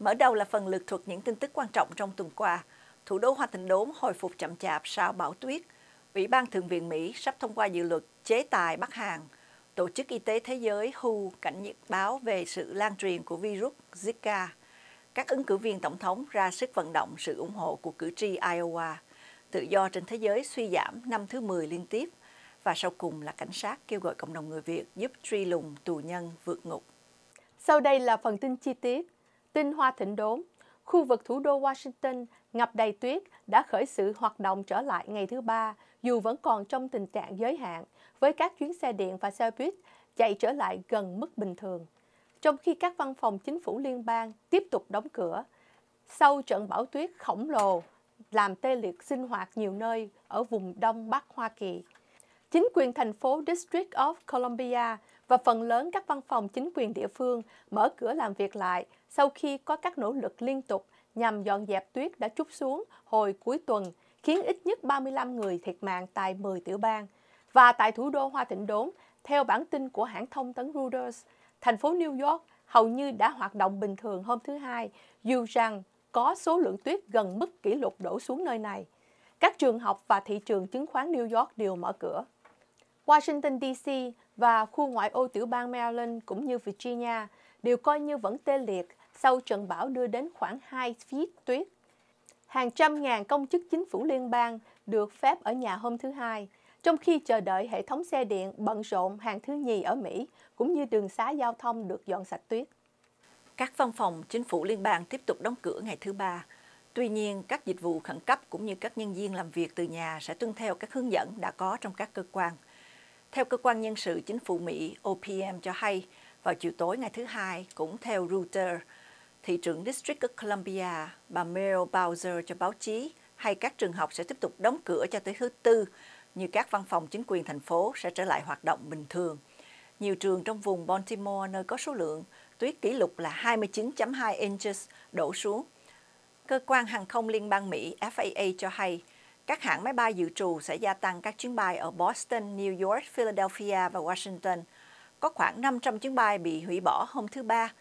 Mở đầu là phần lược thuật những tin tức quan trọng trong tuần qua. Thủ đô Hoa Thành Đốn hồi phục chậm chạp sau bão tuyết. Ủy ban Thượng viện Mỹ sắp thông qua dự luật chế tài Bắc Hàn. Tổ chức Y tế Thế giới WHO cảnh báo về sự lan truyền của virus Zika. Các ứng cử viên tổng thống ra sức vận động sự ủng hộ của cử tri Iowa. Tự do trên thế giới suy giảm năm thứ 10 liên tiếp. Và sau cùng là cảnh sát kêu gọi cộng đồng người Việt giúp truy lùng tù nhân vượt ngục. Sau đây là phần tin chi tiết tin hoa thịnh đốn, khu vực thủ đô Washington ngập đầy tuyết đã khởi sự hoạt động trở lại ngày thứ ba, dù vẫn còn trong tình trạng giới hạn, với các chuyến xe điện và xe buýt chạy trở lại gần mức bình thường. Trong khi các văn phòng chính phủ liên bang tiếp tục đóng cửa, sau trận bão tuyết khổng lồ làm tê liệt sinh hoạt nhiều nơi ở vùng Đông Bắc Hoa Kỳ. Chính quyền thành phố District of Columbia và phần lớn các văn phòng chính quyền địa phương mở cửa làm việc lại sau khi có các nỗ lực liên tục nhằm dọn dẹp tuyết đã trút xuống hồi cuối tuần, khiến ít nhất 35 người thiệt mạng tại 10 tiểu bang. Và tại thủ đô Hoa Thịnh Đốn, theo bản tin của hãng thông tấn Reuters, thành phố New York hầu như đã hoạt động bình thường hôm thứ Hai, dù rằng có số lượng tuyết gần mức kỷ lục đổ xuống nơi này. Các trường học và thị trường chứng khoán New York đều mở cửa. Washington DC và khu ngoại ô tiểu bang Maryland cũng như Virginia đều coi như vẫn tê liệt sau trận bão đưa đến khoảng 2 feet tuyết. Hàng trăm ngàn công chức chính phủ liên bang được phép ở nhà hôm thứ Hai, trong khi chờ đợi hệ thống xe điện bận rộn hàng thứ nhì ở Mỹ, cũng như đường xá giao thông được dọn sạch tuyết. Các văn phòng chính phủ liên bang tiếp tục đóng cửa ngày thứ Ba. Tuy nhiên, các dịch vụ khẩn cấp cũng như các nhân viên làm việc từ nhà sẽ tuân theo các hướng dẫn đã có trong các cơ quan – theo cơ quan nhân sự chính phủ Mỹ OPM cho hay, vào chiều tối ngày thứ Hai, cũng theo Reuters, thị trưởng District of Columbia, bà Mel Bowser cho báo chí hay các trường học sẽ tiếp tục đóng cửa cho tới thứ Tư, như các văn phòng chính quyền thành phố sẽ trở lại hoạt động bình thường. Nhiều trường trong vùng Baltimore nơi có số lượng tuyết kỷ lục là 29.2 inches đổ xuống. Cơ quan hàng không liên bang Mỹ FAA cho hay các hãng máy bay dự trù sẽ gia tăng các chuyến bay ở Boston, New York, Philadelphia và Washington. Có khoảng 500 chuyến bay bị hủy bỏ hôm thứ Ba,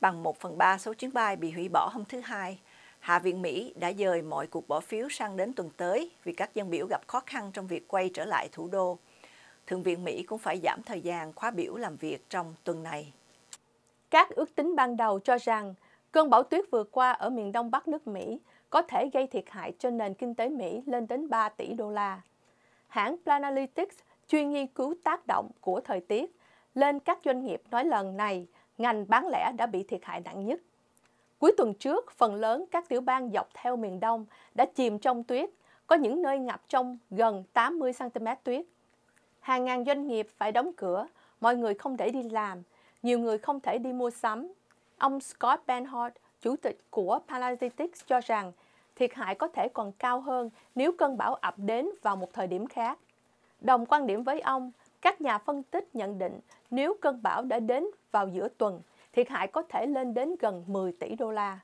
bằng 1 phần 3 số chuyến bay bị hủy bỏ hôm thứ Hai. Hạ viện Mỹ đã dời mọi cuộc bỏ phiếu sang đến tuần tới vì các dân biểu gặp khó khăn trong việc quay trở lại thủ đô. Thượng viện Mỹ cũng phải giảm thời gian khóa biểu làm việc trong tuần này. Các ước tính ban đầu cho rằng cơn bão tuyết vừa qua ở miền đông bắc nước Mỹ có thể gây thiệt hại cho nền kinh tế Mỹ lên đến 3 tỷ đô la. Hãng Planalytics chuyên nghiên cứu tác động của thời tiết lên các doanh nghiệp nói lần này ngành bán lẻ đã bị thiệt hại nặng nhất. Cuối tuần trước, phần lớn các tiểu bang dọc theo miền Đông đã chìm trong tuyết, có những nơi ngập trong gần 80 cm tuyết. Hàng ngàn doanh nghiệp phải đóng cửa, mọi người không thể đi làm, nhiều người không thể đi mua sắm. Ông Scott Benhart, chủ tịch của Paralytics cho rằng thiệt hại có thể còn cao hơn nếu cơn bão ập đến vào một thời điểm khác. Đồng quan điểm với ông, các nhà phân tích nhận định nếu cơn bão đã đến vào giữa tuần, thiệt hại có thể lên đến gần 10 tỷ đô la.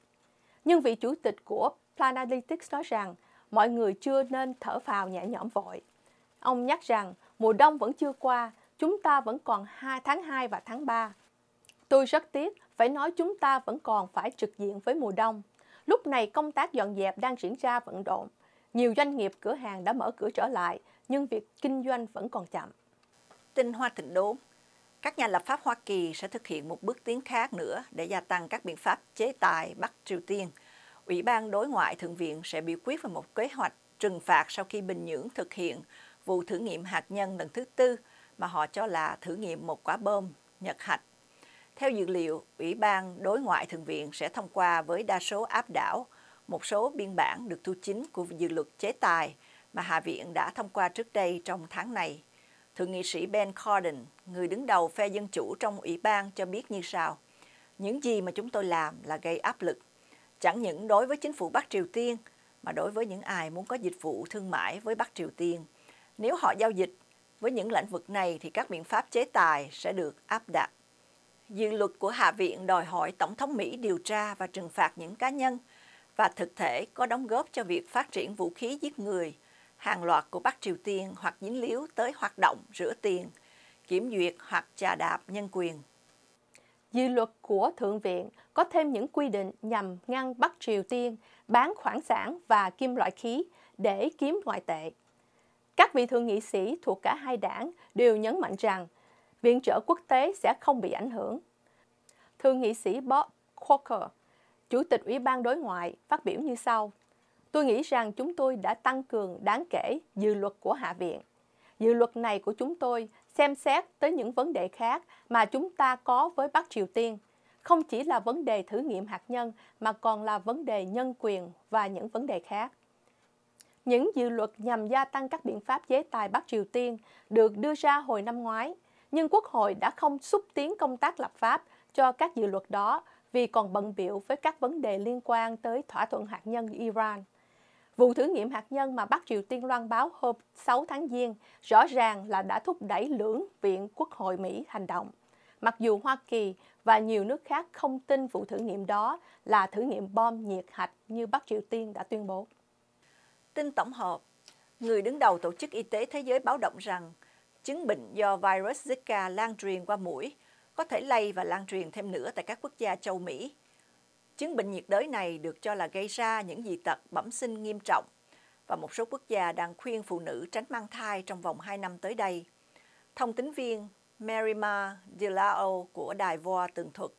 Nhưng vị chủ tịch của Planalytics nói rằng mọi người chưa nên thở phào nhẹ nhõm vội. Ông nhắc rằng mùa đông vẫn chưa qua, chúng ta vẫn còn 2 tháng 2 và tháng 3. Tôi rất tiếc phải nói chúng ta vẫn còn phải trực diện với mùa đông. Lúc này công tác dọn dẹp đang diễn ra vận động. Nhiều doanh nghiệp cửa hàng đã mở cửa trở lại, nhưng việc kinh doanh vẫn còn chậm. Tinh hoa thịnh đốn Các nhà lập pháp Hoa Kỳ sẽ thực hiện một bước tiến khác nữa để gia tăng các biện pháp chế tài Bắc Triều Tiên. Ủy ban đối ngoại Thượng viện sẽ biểu quyết về một kế hoạch trừng phạt sau khi Bình Nhưỡng thực hiện vụ thử nghiệm hạt nhân lần thứ tư mà họ cho là thử nghiệm một quả bom, nhật hạch theo dự liệu, Ủy ban Đối ngoại Thượng viện sẽ thông qua với đa số áp đảo một số biên bản được thu chính của dự luật chế tài mà Hạ viện đã thông qua trước đây trong tháng này. Thượng nghị sĩ Ben Cardin, người đứng đầu phe Dân Chủ trong Ủy ban cho biết như sau. Những gì mà chúng tôi làm là gây áp lực, chẳng những đối với chính phủ Bắc Triều Tiên, mà đối với những ai muốn có dịch vụ thương mại với Bắc Triều Tiên. Nếu họ giao dịch với những lĩnh vực này thì các biện pháp chế tài sẽ được áp đặt dự luật của Hạ viện đòi hỏi Tổng thống Mỹ điều tra và trừng phạt những cá nhân và thực thể có đóng góp cho việc phát triển vũ khí giết người, hàng loạt của Bắc Triều Tiên hoặc dính líu tới hoạt động rửa tiền, kiểm duyệt hoặc trà đạp nhân quyền. Dự luật của Thượng viện có thêm những quy định nhằm ngăn Bắc Triều Tiên bán khoáng sản và kim loại khí để kiếm ngoại tệ. Các vị thượng nghị sĩ thuộc cả hai đảng đều nhấn mạnh rằng viện trợ quốc tế sẽ không bị ảnh hưởng. Thượng nghị sĩ Bob Corker, Chủ tịch Ủy ban Đối ngoại, phát biểu như sau. Tôi nghĩ rằng chúng tôi đã tăng cường đáng kể dự luật của Hạ viện. Dự luật này của chúng tôi xem xét tới những vấn đề khác mà chúng ta có với Bắc Triều Tiên, không chỉ là vấn đề thử nghiệm hạt nhân mà còn là vấn đề nhân quyền và những vấn đề khác. Những dự luật nhằm gia tăng các biện pháp chế tài Bắc Triều Tiên được đưa ra hồi năm ngoái – nhưng Quốc hội đã không xúc tiến công tác lập pháp cho các dự luật đó vì còn bận biểu với các vấn đề liên quan tới thỏa thuận hạt nhân Iran. Vụ thử nghiệm hạt nhân mà Bắc Triều Tiên loan báo hôm 6 tháng Giêng rõ ràng là đã thúc đẩy lưỡng viện Quốc hội Mỹ hành động. Mặc dù Hoa Kỳ và nhiều nước khác không tin vụ thử nghiệm đó là thử nghiệm bom nhiệt hạch như Bắc Triều Tiên đã tuyên bố. Tin tổng hợp, người đứng đầu Tổ chức Y tế Thế giới báo động rằng chứng bệnh do virus Zika lan truyền qua mũi, có thể lây và lan truyền thêm nữa tại các quốc gia châu Mỹ. Chứng bệnh nhiệt đới này được cho là gây ra những dị tật bẩm sinh nghiêm trọng và một số quốc gia đang khuyên phụ nữ tránh mang thai trong vòng 2 năm tới đây. Thông tín viên Merima Dilao của Đài Voa tường thuật,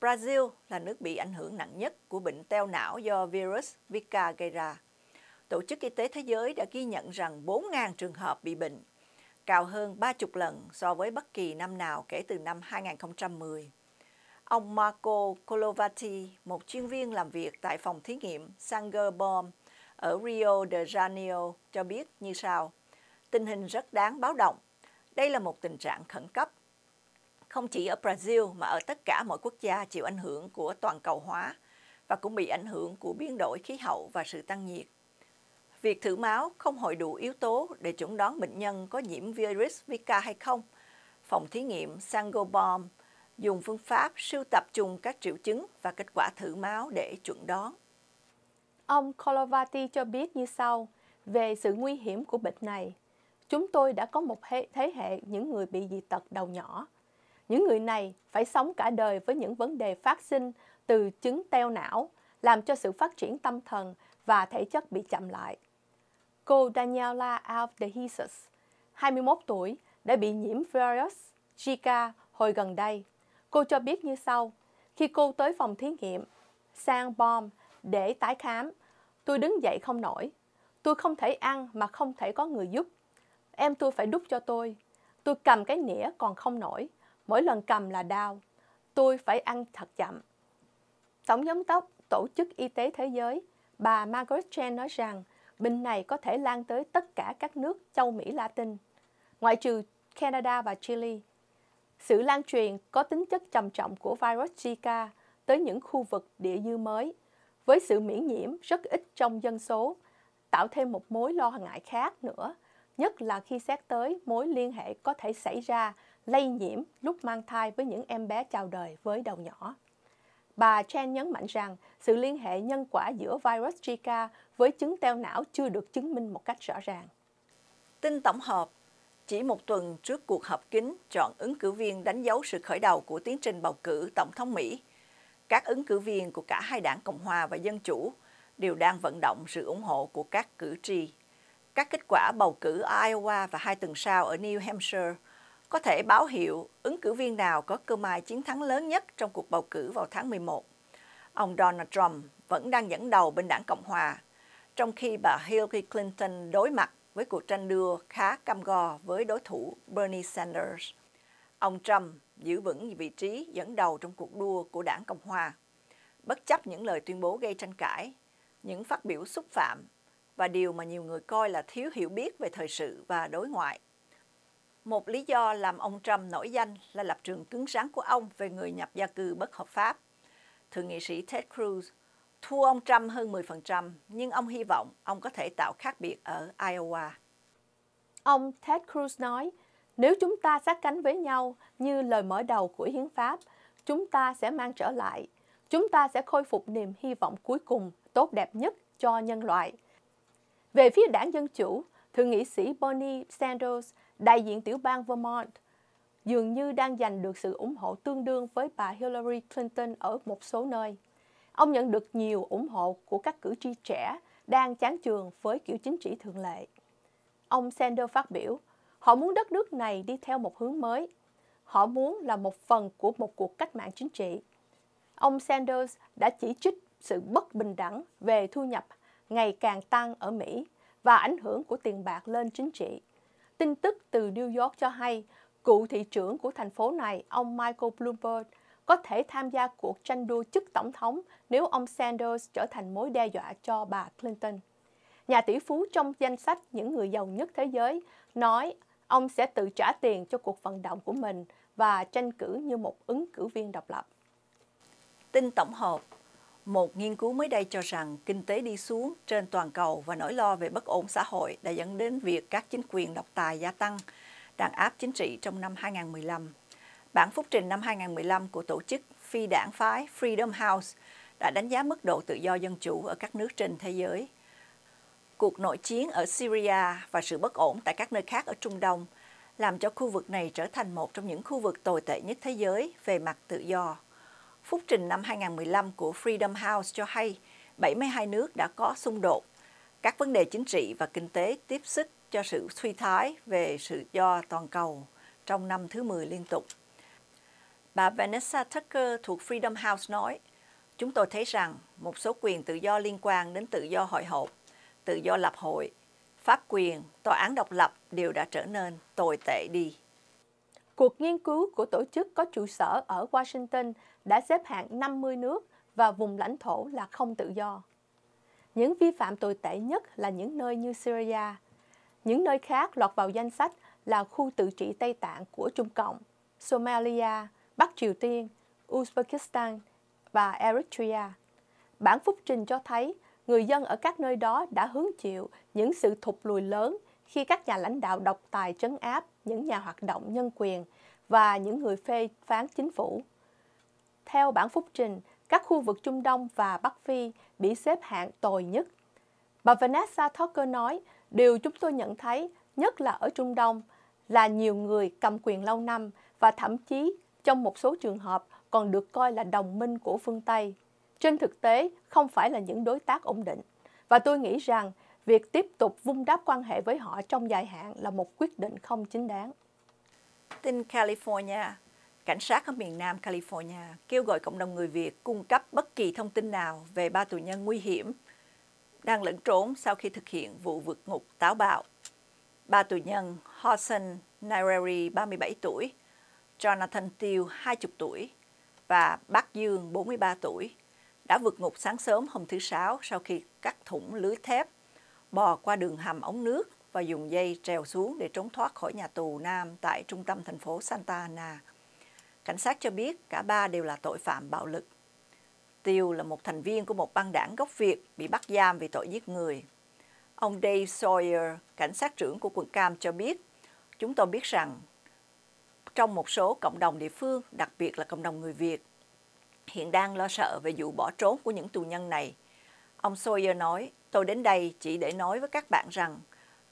Brazil là nước bị ảnh hưởng nặng nhất của bệnh teo não do virus Zika gây ra. Tổ chức Y tế Thế giới đã ghi nhận rằng 4.000 trường hợp bị bệnh cao hơn 30 lần so với bất kỳ năm nào kể từ năm 2010. Ông Marco Colovati, một chuyên viên làm việc tại phòng thí nghiệm Sangerbom ở Rio de Janeiro, cho biết như sau. Tình hình rất đáng báo động. Đây là một tình trạng khẩn cấp. Không chỉ ở Brazil mà ở tất cả mọi quốc gia chịu ảnh hưởng của toàn cầu hóa và cũng bị ảnh hưởng của biến đổi khí hậu và sự tăng nhiệt việc thử máu không hội đủ yếu tố để chuẩn đoán bệnh nhân có nhiễm virus Zika hay không. Phòng thí nghiệm Sangobom dùng phương pháp sưu tập chung các triệu chứng và kết quả thử máu để chuẩn đoán. Ông Kolovati cho biết như sau về sự nguy hiểm của bệnh này. Chúng tôi đã có một thế hệ những người bị dị tật đầu nhỏ. Những người này phải sống cả đời với những vấn đề phát sinh từ chứng teo não, làm cho sự phát triển tâm thần và thể chất bị chậm lại. Cô Daniela Aldehisis, 21 tuổi, đã bị nhiễm virus Zika hồi gần đây. Cô cho biết như sau, khi cô tới phòng thí nghiệm sang bom để tái khám, tôi đứng dậy không nổi. Tôi không thể ăn mà không thể có người giúp. Em tôi phải đút cho tôi. Tôi cầm cái nĩa còn không nổi. Mỗi lần cầm là đau. Tôi phải ăn thật chậm. Tổng giám đốc Tổ chức Y tế Thế giới, bà Margaret Chan nói rằng bệnh này có thể lan tới tất cả các nước châu Mỹ Latin, ngoại trừ Canada và Chile. Sự lan truyền có tính chất trầm trọng của virus Zika tới những khu vực địa dư mới, với sự miễn nhiễm rất ít trong dân số, tạo thêm một mối lo ngại khác nữa, nhất là khi xét tới mối liên hệ có thể xảy ra lây nhiễm lúc mang thai với những em bé chào đời với đầu nhỏ. Bà Chen nhấn mạnh rằng sự liên hệ nhân quả giữa virus Zika với chứng teo não chưa được chứng minh một cách rõ ràng. Tin tổng hợp chỉ một tuần trước cuộc họp kín chọn ứng cử viên đánh dấu sự khởi đầu của tiến trình bầu cử Tổng thống Mỹ, các ứng cử viên của cả hai đảng Cộng hòa và Dân chủ đều đang vận động sự ủng hộ của các cử tri. Các kết quả bầu cử ở Iowa và hai tuần sau ở New Hampshire – có thể báo hiệu ứng cử viên nào có cơ may chiến thắng lớn nhất trong cuộc bầu cử vào tháng 11. Ông Donald Trump vẫn đang dẫn đầu bên đảng Cộng Hòa, trong khi bà Hillary Clinton đối mặt với cuộc tranh đua khá cam go với đối thủ Bernie Sanders. Ông Trump giữ vững vị trí dẫn đầu trong cuộc đua của đảng Cộng Hòa. Bất chấp những lời tuyên bố gây tranh cãi, những phát biểu xúc phạm và điều mà nhiều người coi là thiếu hiểu biết về thời sự và đối ngoại một lý do làm ông Trump nổi danh là lập trường cứng rắn của ông về người nhập gia cư bất hợp pháp. Thượng nghị sĩ Ted Cruz thua ông Trump hơn 10%, nhưng ông hy vọng ông có thể tạo khác biệt ở Iowa. Ông Ted Cruz nói, nếu chúng ta sát cánh với nhau như lời mở đầu của hiến pháp, chúng ta sẽ mang trở lại. Chúng ta sẽ khôi phục niềm hy vọng cuối cùng tốt đẹp nhất cho nhân loại. Về phía đảng Dân Chủ, Thượng nghị sĩ Bernie Sanders đại diện tiểu bang Vermont, dường như đang giành được sự ủng hộ tương đương với bà Hillary Clinton ở một số nơi. Ông nhận được nhiều ủng hộ của các cử tri trẻ đang chán trường với kiểu chính trị thường lệ. Ông Sanders phát biểu, họ muốn đất nước này đi theo một hướng mới. Họ muốn là một phần của một cuộc cách mạng chính trị. Ông Sanders đã chỉ trích sự bất bình đẳng về thu nhập ngày càng tăng ở Mỹ và ảnh hưởng của tiền bạc lên chính trị. Tin tức từ New York cho hay, cựu thị trưởng của thành phố này, ông Michael Bloomberg, có thể tham gia cuộc tranh đua chức tổng thống nếu ông Sanders trở thành mối đe dọa cho bà Clinton. Nhà tỷ phú trong danh sách những người giàu nhất thế giới nói ông sẽ tự trả tiền cho cuộc vận động của mình và tranh cử như một ứng cử viên độc lập. Tin tổng hợp một nghiên cứu mới đây cho rằng kinh tế đi xuống trên toàn cầu và nỗi lo về bất ổn xã hội đã dẫn đến việc các chính quyền độc tài gia tăng, đàn áp chính trị trong năm 2015. Bản phúc trình năm 2015 của tổ chức phi đảng phái Freedom House đã đánh giá mức độ tự do dân chủ ở các nước trên thế giới. Cuộc nội chiến ở Syria và sự bất ổn tại các nơi khác ở Trung Đông làm cho khu vực này trở thành một trong những khu vực tồi tệ nhất thế giới về mặt tự do. Phúc trình năm 2015 của Freedom House cho hay 72 nước đã có xung đột. Các vấn đề chính trị và kinh tế tiếp sức cho sự suy thái về sự do toàn cầu trong năm thứ 10 liên tục. Bà Vanessa Tucker thuộc Freedom House nói, Chúng tôi thấy rằng một số quyền tự do liên quan đến tự do hội họp, tự do lập hội, pháp quyền, tòa án độc lập đều đã trở nên tồi tệ đi. Cuộc nghiên cứu của tổ chức có trụ sở ở Washington đã xếp hạng 50 nước và vùng lãnh thổ là không tự do. Những vi phạm tồi tệ nhất là những nơi như Syria. Những nơi khác lọt vào danh sách là khu tự trị Tây Tạng của Trung Cộng, Somalia, Bắc Triều Tiên, Uzbekistan và Eritrea. Bản phúc trình cho thấy người dân ở các nơi đó đã hứng chịu những sự thụt lùi lớn khi các nhà lãnh đạo độc tài trấn áp những nhà hoạt động nhân quyền và những người phê phán chính phủ. Theo bản phúc trình, các khu vực Trung Đông và Bắc Phi bị xếp hạng tồi nhất. Bà Vanessa Tucker nói, điều chúng tôi nhận thấy, nhất là ở Trung Đông, là nhiều người cầm quyền lâu năm và thậm chí trong một số trường hợp còn được coi là đồng minh của phương Tây. Trên thực tế, không phải là những đối tác ổn định. Và tôi nghĩ rằng việc tiếp tục vung đáp quan hệ với họ trong dài hạn là một quyết định không chính đáng. Tin California Cảnh sát ở miền Nam California kêu gọi cộng đồng người Việt cung cấp bất kỳ thông tin nào về ba tù nhân nguy hiểm đang lẫn trốn sau khi thực hiện vụ vượt ngục táo bạo. Ba tù nhân Hossein Nairari, 37 tuổi, Jonathan Tiêu, 20 tuổi và Bác Dương, 43 tuổi, đã vượt ngục sáng sớm hôm thứ Sáu sau khi cắt thủng lưới thép, bò qua đường hầm ống nước và dùng dây trèo xuống để trốn thoát khỏi nhà tù Nam tại trung tâm thành phố Santa Ana Cảnh sát cho biết cả ba đều là tội phạm bạo lực. Tiêu là một thành viên của một băng đảng gốc Việt bị bắt giam vì tội giết người. Ông Dave Sawyer, cảnh sát trưởng của quận Cam cho biết, chúng tôi biết rằng trong một số cộng đồng địa phương, đặc biệt là cộng đồng người Việt, hiện đang lo sợ về vụ bỏ trốn của những tù nhân này. Ông Sawyer nói, tôi đến đây chỉ để nói với các bạn rằng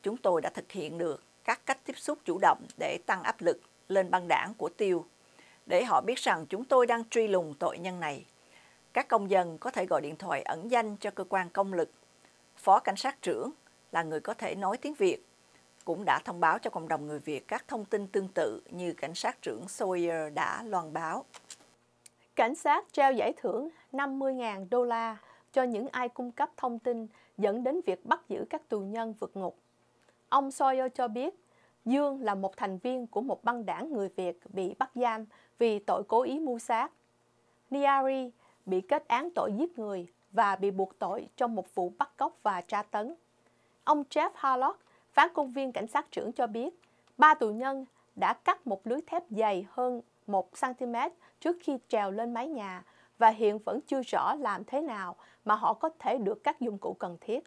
chúng tôi đã thực hiện được các cách tiếp xúc chủ động để tăng áp lực lên băng đảng của Tiêu để họ biết rằng chúng tôi đang truy lùng tội nhân này. Các công dân có thể gọi điện thoại ẩn danh cho cơ quan công lực. Phó cảnh sát trưởng là người có thể nói tiếng Việt cũng đã thông báo cho cộng đồng người Việt các thông tin tương tự như cảnh sát trưởng Sawyer đã loan báo. Cảnh sát treo giải thưởng 50.000 đô la cho những ai cung cấp thông tin dẫn đến việc bắt giữ các tù nhân vượt ngục. Ông Sawyer cho biết, Dương là một thành viên của một băng đảng người Việt bị bắt giam vì tội cố ý mưu sát. Niari bị kết án tội giết người và bị buộc tội trong một vụ bắt cóc và tra tấn. Ông Jeff Harlock, phán công viên cảnh sát trưởng cho biết, ba tù nhân đã cắt một lưới thép dày hơn 1cm trước khi trèo lên mái nhà và hiện vẫn chưa rõ làm thế nào mà họ có thể được các dụng cụ cần thiết.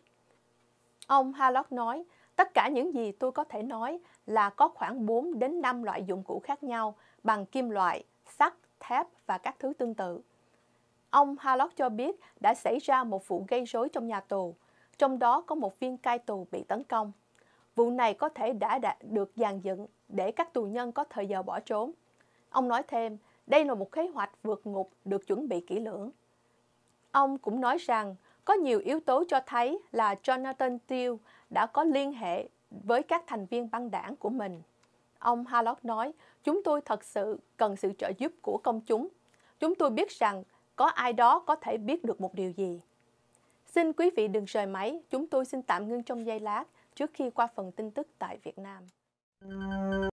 Ông Harlock nói, tất cả những gì tôi có thể nói là có khoảng 4 đến 5 loại dụng cụ khác nhau bằng kim loại, sắt, thép và các thứ tương tự. Ông Harlock cho biết đã xảy ra một vụ gây rối trong nhà tù, trong đó có một viên cai tù bị tấn công. Vụ này có thể đã, đã được dàn dựng để các tù nhân có thời giờ bỏ trốn. Ông nói thêm, đây là một kế hoạch vượt ngục được chuẩn bị kỹ lưỡng. Ông cũng nói rằng có nhiều yếu tố cho thấy là Jonathan Steele đã có liên hệ với các thành viên băng đảng của mình. Ông Harlock nói, Chúng tôi thật sự cần sự trợ giúp của công chúng. Chúng tôi biết rằng có ai đó có thể biết được một điều gì. Xin quý vị đừng rời máy, chúng tôi xin tạm ngưng trong giây lát trước khi qua phần tin tức tại Việt Nam.